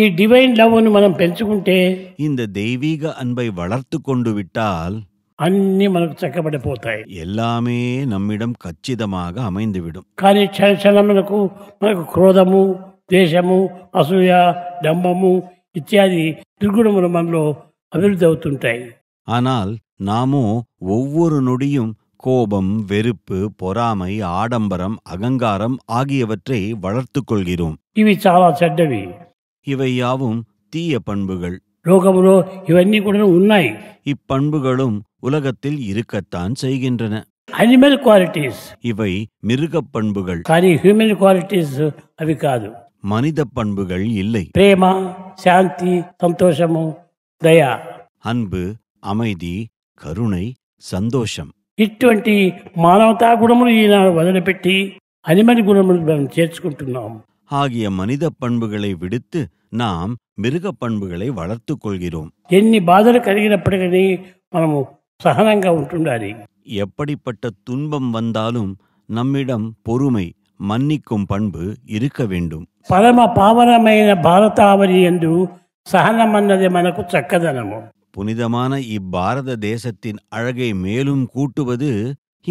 ఈ డివైన్ లవ్ను మనం పెంచుకుంటే இந்த தெய்வீக அன்பை வளர்த்து கொண்டு விட்டால் అన్ని మనకు చక్కబడిపోతాయి எல்லாமே நம்மிடம் ఖచ్చితமாக அமைந்துவிடும் కానీ క్షణ క్షణములకు మనకు క్రోధము ద్వేషము అసూయ డంబము ఇత్యాది దుర్గుణములు మనలో అభివృద్ధి అవుతుంటాయి ஆனால் நாமோ ஒவ்வொரு நொடியும் கோபம் வெறுப்பு பொறாமை ஆடம்பரம் அகங்காரம் ஆகியவற்றை வளர்த்துக் கொள்கிறோம் ఇవి చాలా చెడ్డవి இவை யாவும் தீய பண்புகள் ரோகபுரோ இவன்னி கூட உண்மை இப்பண்புகளும் உலகத்தில் இருக்கத்தான் செய்கின்றன அனிமல் குவாலிட்டிஸ் இவை மிருக பண்புகள் சாரி ஹியூமன் குவாலிட்டிஸ் அவிக்காது மனித பண்புகள் இல்லை பிரேமா சாந்தி சந்தோஷமும் தயா அன்பு அமைதி கருணை சந்தோஷம் இட்டுவண்டி மாணவத்தா குணமுறையினால் வதனை பெட்டி அனிமல் குணமுறை சேர்த்துக்கொண்டுள்ளோம் ஆகிய மனித பண்புகளை விடுத்து நாம் மிருக பண்புகளை வளர்த்து கொள்கிறோம் எண்ணி பாதல் கருகிறப்படுகிறதே மனம் சகனங்க உண்டாரி எப்படிப்பட்ட துன்பம் வந்தாலும் நம்மிடம் பொறுமை மன்னிக்கும் பண்பு இருக்க வேண்டும் பரம பாவனமையின பாரதாவரி என்று சகனம் அன்னதை மனக்கு சக்கதனமும் புனிதமான இப்பாரத தேசத்தின் அழகை மேலும் கூட்டுவது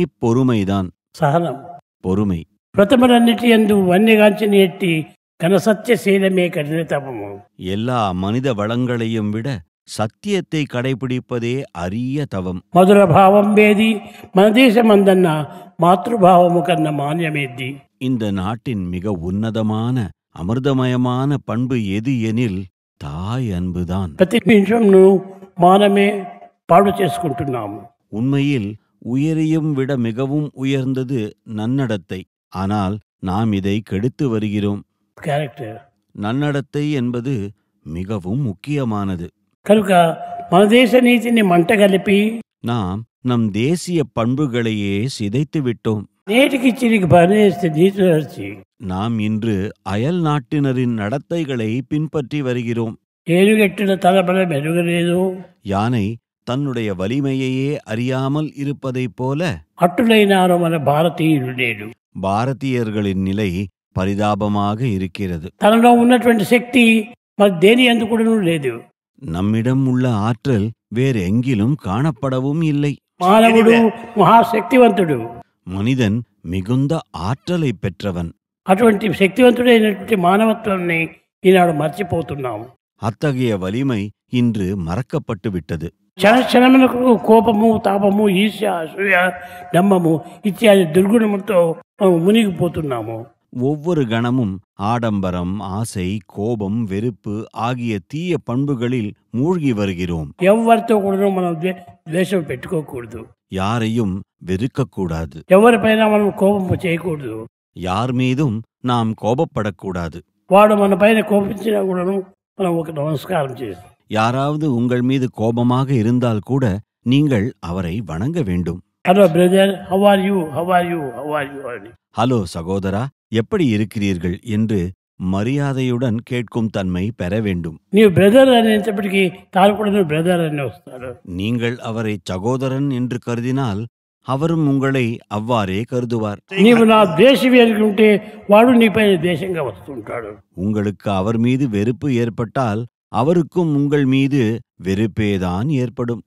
இப்பொறுமைதான் சகனம் பொறுமை பிரதமர் அன்னிட்டு என்று வன்னிகாஞ்சினி எட்டி கனசத்திய சீலமே கடின தபமும் எல்லா மனித வளங்களையும் விட சத்தியத்தை கடைபிடிப்பதே அரிய தவம் மதுர பாவம் வேதி மனதேசம் வந்தன்னா மாத்ருபாவமு கண்ண மானியமேதி இந்த நாட்டின் மிக உன்னதமான அமிர்தமயமான பண்பு எது எனில் தாய் அன்புதான் மானமே நிமிஷம் மானமே పాడు உண்மையில் உயரையும் விட மிகவும் உயர்ந்தது நன்னடத்தை ஆனால் நாம் இதை கெடுத்து வருகிறோம் கேரக்டர் நன்னடத்தை என்பது மிகவும் முக்கியமானது நாம் நம் தேசிய பண்புகளையே சிதைத்து விட்டோம் நாம் இன்று அயல் நாட்டினரின் நடத்தைகளை பின்பற்றி வருகிறோம் யானை தன்னுடைய வலிமையையே அறியாமல் இருப்பதைப் போல அட்டுளை பாரதியர்களின் நிலை பரிதாபமாக இருக்கிறது தனக்கு உன்னட்டு சக்தி தேனி அந்த கூட நம்மிடம் உள்ள ஆற்றல் வேறு எங்கிலும் காணப்படவும் இல்லை மாணவடு மகாசக்திவந்தடு மனிதன் மிகுந்த ஆற்றலை பெற்றவன் அட்டுவண்டி சக்திவந்துடைய மாணவத்தன்னை இனாடு மறைச்சி போத்துனாம் அத்தகைய வலிமை இன்று மறக்கப்பட்டு விட்டது கோபமும் தாபமும் ஈசியா சுயா நம்மமும் இத்தியாதி துர்குணமுட்டோ முனிக்கு போத்துனாமோ ஒவ்வொரு கணமும் ஆடம்பரம் ஆசை கோபம் வெறுப்பு ஆகிய தீய பண்புகளில் மூழ்கி வருகிறோம் எவ்வளோ கூட யாரையும் வெறுக்கக்கூடாது ఎవరిపైన మనం కోపం யார் மீதும் நாம் கோபப்படக்கூடாது వాడు మన పైన కోపించినా కూడాను யாராவது உங்கள் மீது கோபமாக இருந்தால் கூட நீங்கள் அவரை வணங்க வேண்டும் ஹலோ சகோதரா எப்படி இருக்கிறீர்கள் என்று மரியாதையுடன் கேட்கும் தன்மை பெற வேண்டும் நீங்கள் அவரை சகோதரன் என்று கருதினால் அவரும் உங்களை அவ்வாறே கருதுவார் உங்களுக்கு அவர் மீது வெறுப்பு ஏற்பட்டால் அவருக்கும் உங்கள் மீது வெறுப்பேதான் ஏற்படும்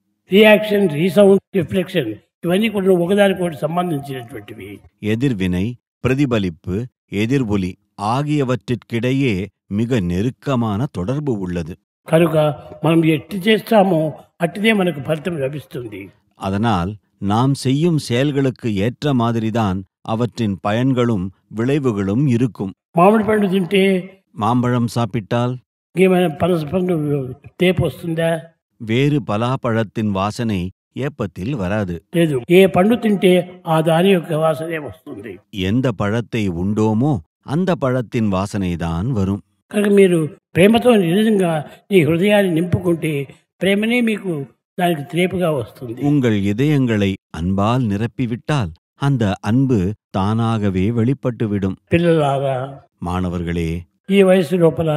எதிர்வினை பிரதிபலிப்பு எதிர்வொலி ஆகியவற்றிற்கிடையே மிக நெருக்கமான தொடர்பு உள்ளது కనుక మనం ఎట్టి చేస్తామో అట్టిదే మనకు ఫలితం లభిస్తుంది அதனால் நாம் செய்யும் செயல்களுக்கு ஏற்ற மாதிரிதான் அவற்றின் பயன்களும் விளைவுகளும் இருக்கும் మామిడి பழம் తింటే மாம்பழம் சாப்பிட்டால் ఏమైనా పనస పండు తేపు వస్తుందా வேறு பலாப்பழத்தின் வாசனை ஏப்பத்தில் வராது எந்த பழத்தை உண்டோமோ அந்த பழத்தின் வாசனை தான் வரும் మీరు ప్రేమతో నిజంగా మీ హృదయాన్ని నింపుకుంటే ప్రేమనే మీకు దానికి త్రేపుగా వస్తుంది உங்கள் இதயங்களை அன்பால் நிரப்பிவிட்டால் அந்த அன்பு தானாகவே வெளிப்பட்டுவிடும் పిల్లలారా மாணவர்களே ఈ వయసు లోపల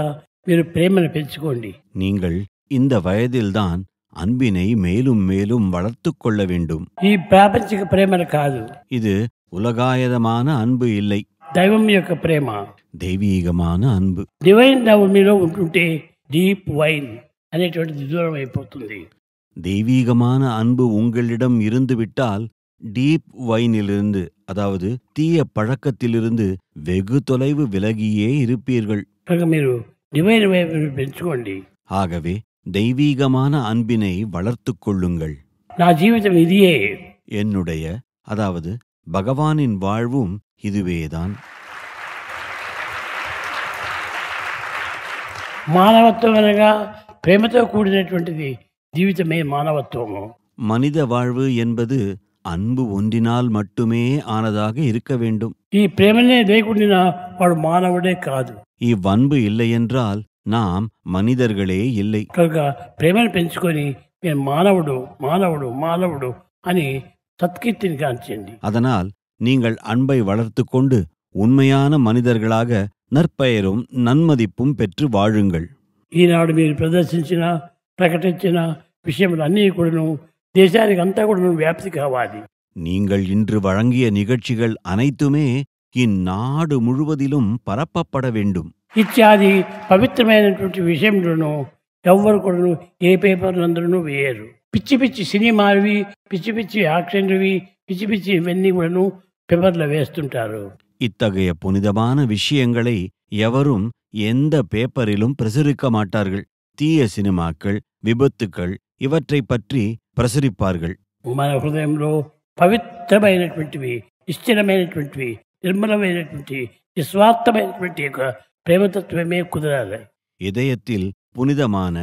మీరు ప్రేమను పెంచుకోండి நீங்கள் இந்த வயதில்தான் அன்பினை மேலும் மேலும் வளர்த்து கொள்ள வேண்டும் இது உலகாயதமான அன்பு இல்லை தெய்வம் యొక్క தெய்வீகமான அன்பு தெய்வீகமான அன்பு உங்களிடம் இருந்துவிட்டால் டீப் வைனிலிருந்து அதாவது தீய பழக்கத்திலிருந்து வெகு தொலைவு விலகியே இருப்பீர்கள் ஆகவே தெய்வீகமான அன்பினை வளர்த்து கொள்ளுங்கள் நான் விதியே என்னுடைய அதாவது பகவானின் வாழ்வும் இதுவேதான் மாணவத்துவம் பிரேமத்தை கூடினது ஜீவிதமே மாணவத்துவம் மனித வாழ்வு என்பது அன்பு ஒன்றினால் மட்டுமே ஆனதாக இருக்க வேண்டும் ఈ ప్రేమనే లేకుండా மாணவனே காது இவ்வன்பு இவ்வன்பு இல்லையென்றால் நாம் மனிதர்களே இல்லை కనుక ప్రేమను పెంచుకొని నేను మానవుడు మానవుడు మానవుడు అని సత్కీర్తిని కాంచండి அதனால் நீங்கள் அன்பை வளர்த்து கொண்டு உண்மையான மனிதர்களாக நற்பெயரும் நன்மதிப்பும் பெற்று வாழுங்கள் ఈనాడు మీరు ప్రదర్శించిన ప్రకటించిన విషయములు అన్నీ కూడాను దేశానికి అంతా కూడా వ్యాప్తి కావాలి நீங்கள் இன்று வழங்கிய நிகழ்ச்சிகள் அனைத்துமே இந்நாடு முழுவதிலும் பரப்பப்பட வேண்டும் ఇత్యాది పవిత్రమైనటువంటి విషయంలోనూ ఎవ్వరు కూడాను ఏ పేపర్లందరూ వేయరు పిచ్చి పిచ్చి సినిమావి పిచ్చి పిచ్చి యాక్షన్వి పిచ్చి పిచ్చి ఇవన్నీ కూడాను పేపర్లో వేస్తుంటారు இத்தகைய புனிதமான விஷயங்களை எவரும் எந்த பேப்பரிலும் பிரசுரிக்க மாட்டார்கள் தீய சினிமாக்கள் விபத்துக்கள் இவற்றை பற்றி பிரசுரிப்பார்கள் మన హృదయంలో పవిత్రమైనటువంటివి నిశ్చలమైనటువంటివి నిర్మలమైనటువంటి నిస్వార్థమైనటువంటి பிரேம தத்துவமே குதிராது இதயத்தில் புனிதமான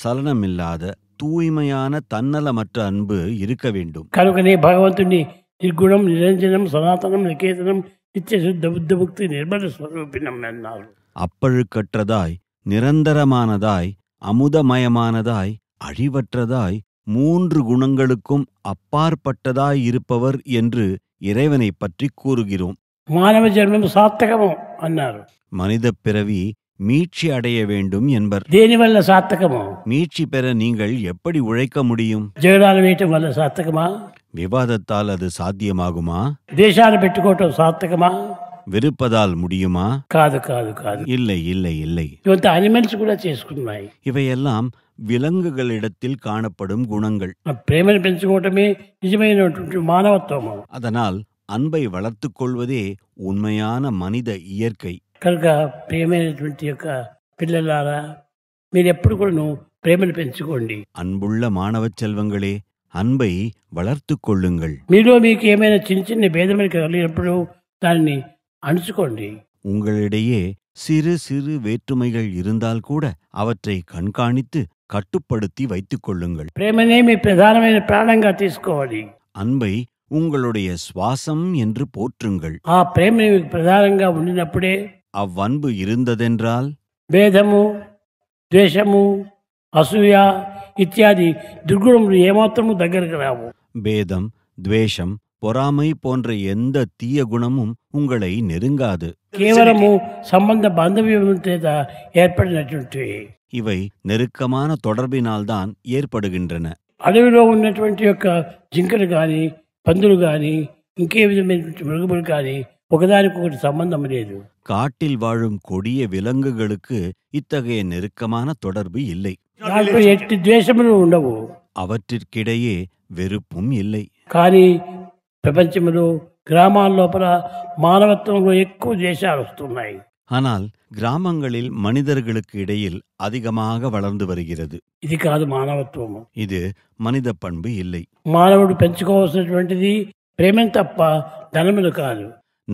சலனமில்லாத தூய்மையான தன்னலமற்ற அன்பு இருக்க வேண்டும் கருகனே பகவந்தி నిర్గుణం நிரஞ்சனம் சனாதனம் நிகேதனம் நித்திய சுத்த புத்த புக்தி నిర్మల స్వరూపిణం అన్నారు அப்பழுக்கற்றதாய் நிரந்தரமானதாய் அமுதமயமானதாய் அழிவற்றதாய் மூன்று குணங்களுக்கும் அப்பாற்பட்டதாய் இருப்பவர் என்று இறைவனை பற்றி கூறுகிறோம் மாணவ ஜென்மம் சாத்தகமும் அன்னார் மனித பிறவி மீட்சி அடைய வேண்டும் என்பர் தேனிவல்ல சாத்தகமோ மீட்சி பெற நீங்கள் எப்படி உழைக்க முடியும் జగడాలు வீட்டு வல்ல சாத்தகமா விவாதத்தால் அது சாத்தியமாகுமா దేశాలు పెట్టుకోవటం சாத்தகமா வெறுப்பதால் முடியுமா காது காது காது இல்லை இல்லை இல்லை ఇవంత అనిమల్స్ కూడా இவையெல்லாம் விலங்குகளிடத்தில் காணப்படும் குணங்கள் ఆ ప్రేమను పెంచుకోవటమే నిజమైనటువంటి அதனால் அன்பை வளர்த்துக் கொள்வதே உண்மையான மனித இயற்கை కనుక ప్రియమైనటువంటి యొక్క పిల్లలారా మీరు ఎప్పుడు కూడాను ప్రేమను పెంచుకోండి அன்புள்ள மாணவச் செல்வங்களே அன்பை வளர்த்துக் கொள்ளுங்கள் మీలో మీకు ఏమైనా చిన్న చిన్న భేదమైన కలిగినప్పుడు దాన్ని అణుచుకోండి உங்களிடையே சிறு சிறு வேற்றுமைகள் இருந்தால் கூட அவற்றை கண்காணித்து கட்டுப்படுத்தி வைத்துக் கொள்ளுங்கள் ప్రేమనే మీ ప్రధానమైన ప్రాణంగా తీసుకోవాలి அன்பை உங்களுடைய சுவாசம் என்று போற்றுங்கள் ఆ ప్రేమ మీకు ప్రధానంగా ఉండినప్పుడే அவ்வன்பு இருந்ததென்றால் வேதமோ துவேஷமு அசூயா இத்தியாதி துர்குணம் ஏமாத்திரமும் தங்கிருக்கிறாவோ பேதம் துவேஷம் பொறாமை போன்ற எந்த தீய குணமும் உங்களை நெருங்காது கேவலமோ சம்பந்த பாந்தவியமத்தை ஏற்பட இவை நெருக்கமான தொடர்பினால் தான் ஏற்படுகின்றன அடவிலோ உன்னட்டுவன்ட்டு யொக்க ஜிங்கரு பந்துரு காணி இங்கே விதமே மிருகபுரு ஒகதானுக்கு ஒரு சம்பந்தம் இல்லையது காட்டில் வாழும் கொடிய விலங்குகளுக்கு இத்தகைய நெருக்கமான தொடர்பு இல்லை எட்டு தேசமும் உண்டவோ அவற்றிற்கிடையே வெறுப்பும் இல்லை காரி பிரபஞ்சமிலோ கிராமால் லோபல எக்கோ தேசாலு வஸ்தூன்னாய் ஆனால் கிராமங்களில் மனிதர்களுக்கு இடையில் அதிகமாக வளர்ந்து வருகிறது இதுக்காது மாணவத்துவம் இது மனித பண்பு இல்லை மாணவர்கள் பெஞ்சுக்கோசி பிரேமன் தப்பா தனம் இருக்காது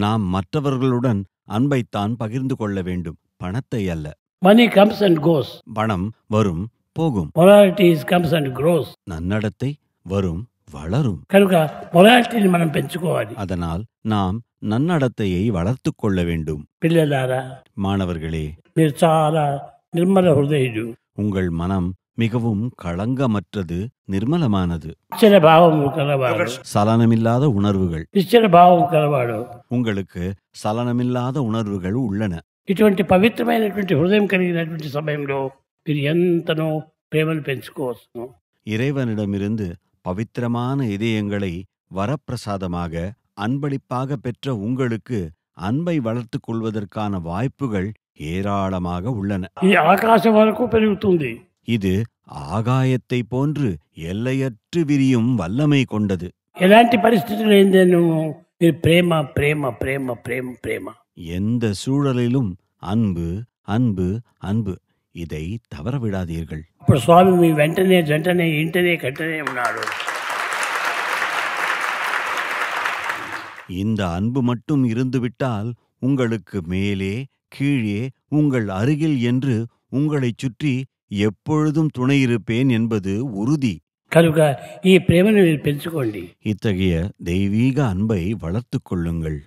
நாம் மற்றவர்களுடன் அன்பைத்தான் பகிர்ந்து கொள்ள வேண்டும் பணத்தை அல்ல மணி கம்ஸ் அண்ட் கோஸ் பணம் வரும் போகும் మొరాలిటీస్ కమ్స్ అండ్ நன்னடத்தை வரும் வளரும் కనుక మొరాలిటీని அதனால் நாம் நன்னடத்தையை வளர்த்து கொள்ள வேண்டும் పిల్లలారా மாணவர்களே మీరు உங்கள் மனம் மிகவும் களங்கமற்றது நிர்மலமானது சலனமில்லாத உணர்வுகள் உங்களுக்கு சலனமில்லாத உணர்வுகள் உள்ளன ఇటువంటి పవిత్రమైనటువంటి హృదయం కలిగినటువంటి సమయంలో మీరు ఎంతనో ప్రేమను இறைவனிடமிருந்து பவித்திரமான இதயங்களை வரப்பிரசாதமாக அன்பளிப்பாக பெற்ற உங்களுக்கு அன்பை வளர்த்துக் கொள்வதற்கான வாய்ப்புகள் ஏராளமாக உள்ளன ஆகாசம் வரைக்கும் பெருகுతుంది இது ஆகாயத்தை போன்று எல்லையற்று விரியும் வல்லமை கொண்டது ఎలాంటి పరిస్థితులు எந்த சூழலிலும் அன்பு அன்பு அன்பு இதை தவற விடாதீர்கள் இந்த அன்பு மட்டும் இருந்துவிட்டால் உங்களுக்கு மேலே கீழே உங்கள் அருகில் என்று உங்களைச் சுற்றி எப்பொழுதும் துணை இருப்பேன் என்பது உறுதி கருக ஈ இத்தகைய தெய்வீக அன்பை வளர்த்து கொள்ளுங்கள்